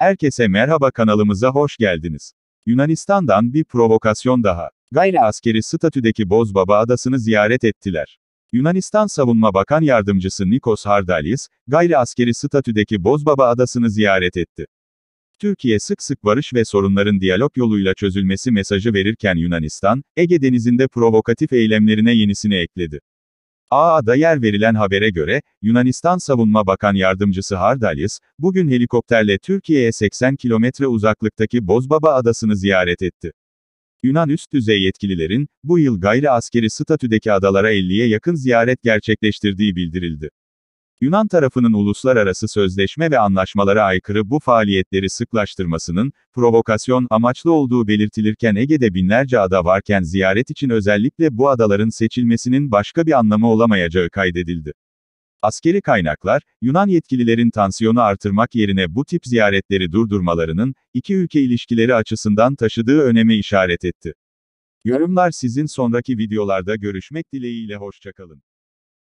Herkese merhaba kanalımıza hoş geldiniz. Yunanistan'dan bir provokasyon daha. Gayri askeri statüdeki Bozbaba Adası'nı ziyaret ettiler. Yunanistan Savunma Bakan Yardımcısı Nikos Hardalis, gayri askeri statüdeki Bozbaba Adası'nı ziyaret etti. Türkiye sık sık barış ve sorunların diyalog yoluyla çözülmesi mesajı verirken Yunanistan, Ege Denizi'nde provokatif eylemlerine yenisini ekledi. AA'da yer verilen habere göre, Yunanistan Savunma Bakan Yardımcısı Hardalis, bugün helikopterle Türkiye'ye 80 kilometre uzaklıktaki Bozbaba Adası'nı ziyaret etti. Yunan üst düzey yetkililerin, bu yıl gayri askeri statüdeki adalara 50'ye yakın ziyaret gerçekleştirdiği bildirildi. Yunan tarafının uluslararası sözleşme ve anlaşmalara aykırı bu faaliyetleri sıklaştırmasının, provokasyon amaçlı olduğu belirtilirken Ege'de binlerce ada varken ziyaret için özellikle bu adaların seçilmesinin başka bir anlamı olamayacağı kaydedildi. Askeri kaynaklar, Yunan yetkililerin tansiyonu artırmak yerine bu tip ziyaretleri durdurmalarının, iki ülke ilişkileri açısından taşıdığı öneme işaret etti. Yorumlar sizin sonraki videolarda görüşmek dileğiyle hoşçakalın.